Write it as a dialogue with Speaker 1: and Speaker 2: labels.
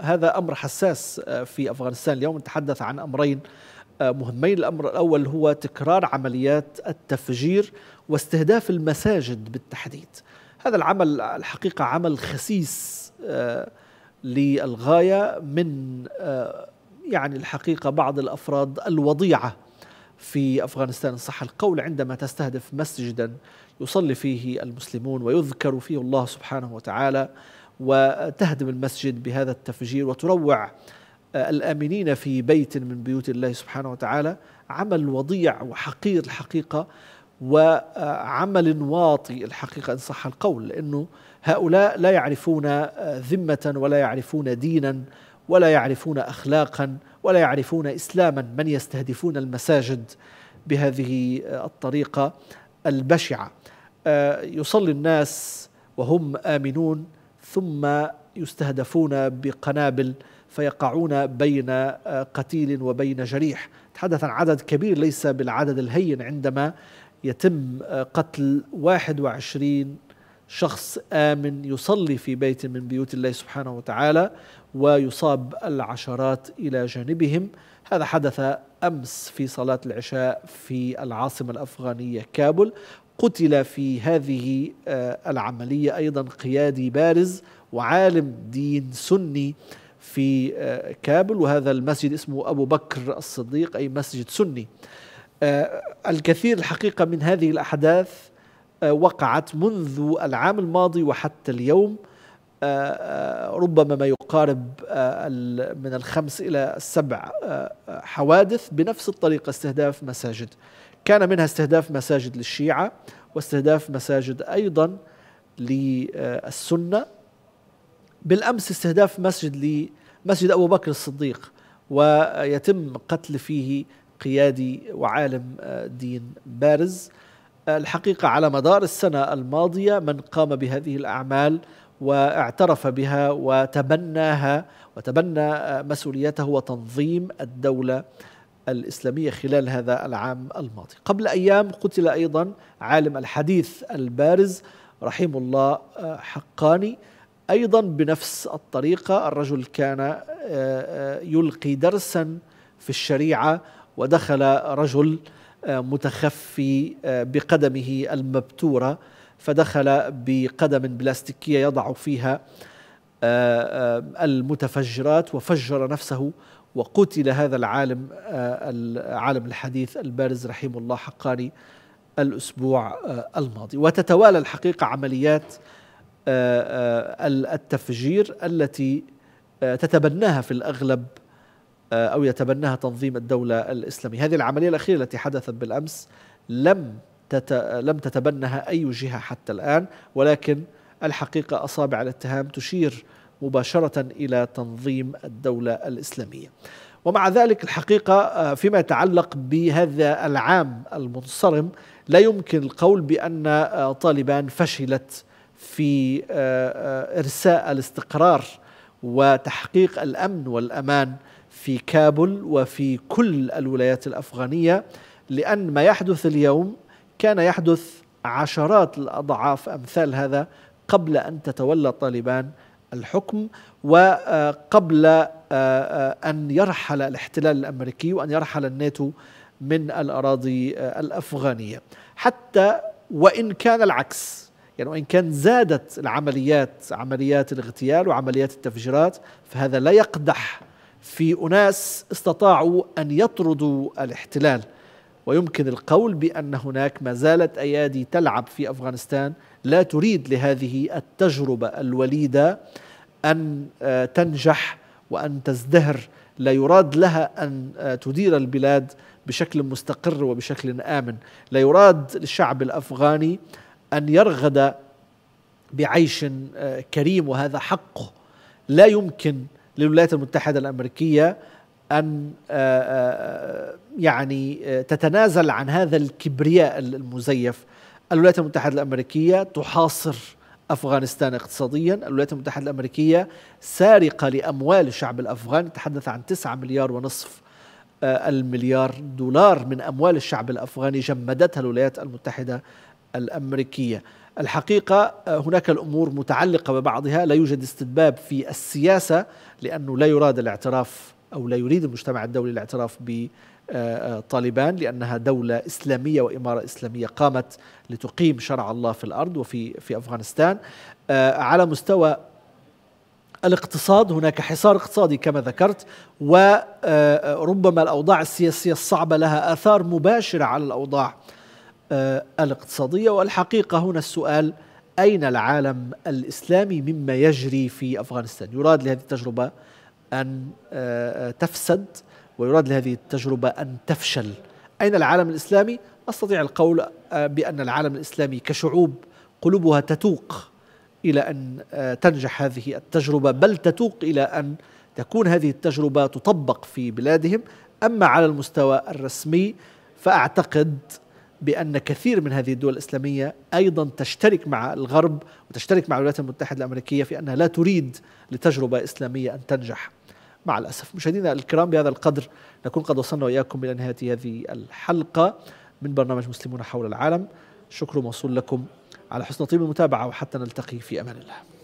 Speaker 1: هذا أمر حساس آه، في أفغانستان اليوم نتحدث عن أمرين آه، مهمين الأمر الأول هو تكرار عمليات التفجير واستهداف المساجد بالتحديد هذا العمل الحقيقة عمل خسيس آه، للغاية من يعني الحقيقة بعض الأفراد الوضيعة في أفغانستان صح القول عندما تستهدف مسجدا يصلي فيه المسلمون ويذكر فيه الله سبحانه وتعالى وتهدم المسجد بهذا التفجير وتروع آه، الامنين في بيت من بيوت الله سبحانه وتعالى عمل وضيع وحقير الحقيقه وعمل واطي الحقيقه ان صح القول لانه هؤلاء لا يعرفون آه، ذمه ولا يعرفون دينا ولا يعرفون اخلاقا ولا يعرفون اسلاما من يستهدفون المساجد بهذه آه، الطريقه البشعه يصلي الناس وهم امنون ثم يستهدفون بقنابل فيقعون بين آه، قتيل وبين جريح تحدث عن عدد كبير ليس بالعدد الهين عندما يتم آه، قتل 21 شخص آمن يصلي في بيت من بيوت الله سبحانه وتعالى ويصاب العشرات إلى جانبهم هذا حدث أمس في صلاة العشاء في العاصمة الأفغانية كابول قتل في هذه آه، العملية أيضا قيادي بارز وعالم دين سني في آه، كابل وهذا المسجد اسمه أبو بكر الصديق أي مسجد سني آه، الكثير الحقيقة من هذه الأحداث وقعت منذ العام الماضي وحتى اليوم ربما ما يقارب من الخمس إلى السبع حوادث بنفس الطريقة استهداف مساجد كان منها استهداف مساجد للشيعة واستهداف مساجد أيضا للسنة بالأمس استهداف مسجد لمسجد أبو بكر الصديق ويتم قتل فيه قيادي وعالم آه، دين بارز الحقيقة على مدار السنة الماضية من قام بهذه الأعمال واعترف بها وتبناها وتبنى آه، مسؤوليته وتنظيم الدولة الإسلامية خلال هذا العام الماضي قبل أيام قتل أيضا عالم الحديث البارز رحيم الله آه، حقاني أيضا بنفس الطريقة الرجل كان آه، آه، يلقي درسا في الشريعة ودخل رجل متخفي بقدمه المبتورة فدخل بقدم بلاستيكية يضع فيها المتفجرات وفجر نفسه وقتل هذا العالم آه، العالم الحديث البارز رحمه الله حقاني الأسبوع آه، الماضي وتتوالى الحقيقة عمليات آه، التفجير التي تتبناها في الأغلب أو يتبناها تنظيم الدولة الإسلامية هذه العملية الأخيرة التي حدثت بالأمس لم لم تتبنها أي جهة حتى الآن ولكن الحقيقة أصابع الاتهام تشير مباشرة إلى تنظيم الدولة الإسلامية ومع ذلك الحقيقة آه، فيما يتعلق بهذا العام المنصرم لا يمكن القول بأن آه، طالبان فشلت في آه، إرساء الاستقرار وتحقيق الأمن والأمان في كابل وفي كل الولايات الأفغانية لأن ما يحدث اليوم كان يحدث عشرات الأضعاف أمثال هذا قبل أن تتولى طالبان الحكم وقبل آه، آه، أن يرحل الاحتلال الأمريكي وأن يرحل الناتو من الأراضي آه، الأفغانية حتى وإن كان العكس يعني وإن كان زادت العمليات عمليات الاغتيال وعمليات التفجيرات فهذا لا يقدح في أناس استطاعوا أن يطردوا الاحتلال ويمكن القول بأن هناك ما زالت أيادي تلعب في أفغانستان لا تريد لهذه التجربة الوليدة أن آه، تنجح وأن تزدهر لا يراد لها أن آه، تدير البلاد بشكل مستقر وبشكل آمن لا يراد للشعب الأفغاني أن يرغد بعيش آه، كريم وهذا حقه لا يمكن للولايات المتحدة الأمريكية ان آه، آه، آه، يعني تتنازل عن هذا الكبرياء المزيف الولايات المتحده الامريكيه تحاصر افغانستان اقتصاديا، الولايات المتحده الامريكيه سارقه لاموال الشعب الأفغاني تحدث عن 9 مليار ونصف المليار دولار من اموال الشعب الافغاني جمدتها الولايات المتحده الامريكيه. الحقيقه هناك الامور متعلقه ببعضها، لا يوجد استدباب في السياسه لانه لا يراد الاعتراف أو لا يريد المجتمع الدولي الاعتراف بطالبان آه، آه، لأنها دولة إسلامية وإمارة إسلامية قامت لتقيم شرع الله في الأرض وفي في أفغانستان آه، على مستوى الاقتصاد هناك حصار اقتصادي كما ذكرت وربما الأوضاع السياسية الصعبة لها آثار مباشرة على الأوضاع الاقتصادية والحقيقة هنا السؤال أين العالم الإسلامي مما يجري في أفغانستان يراد لهذه التجربة أن آه، آه، تفسد ويراد لهذه التجربة أن تفشل أين العالم الإسلامي؟ أستطيع القول آه، بأن العالم الإسلامي كشعوب قلوبها تتوق إلى أن تنجح هذه التجربة بل تتوق إلى أن تكون هذه التجربة تطبق في بلادهم أما على المستوى الرسمي فأعتقد بأن كثير من هذه الدول الإسلامية أيضا تشترك مع الغرب وتشترك مع الولايات المتحدة الأمريكية في أنها لا تريد لتجربة إسلامية أن تنجح مع الأسف مشاهدينا الكرام بهذا القدر نكون قد وصلنا وإياكم إلى نهاية هذه الحلقة من برنامج مسلمون حول العالم شكر موصول لكم على حسن طيب المتابعة وحتى نلتقي في أمان الله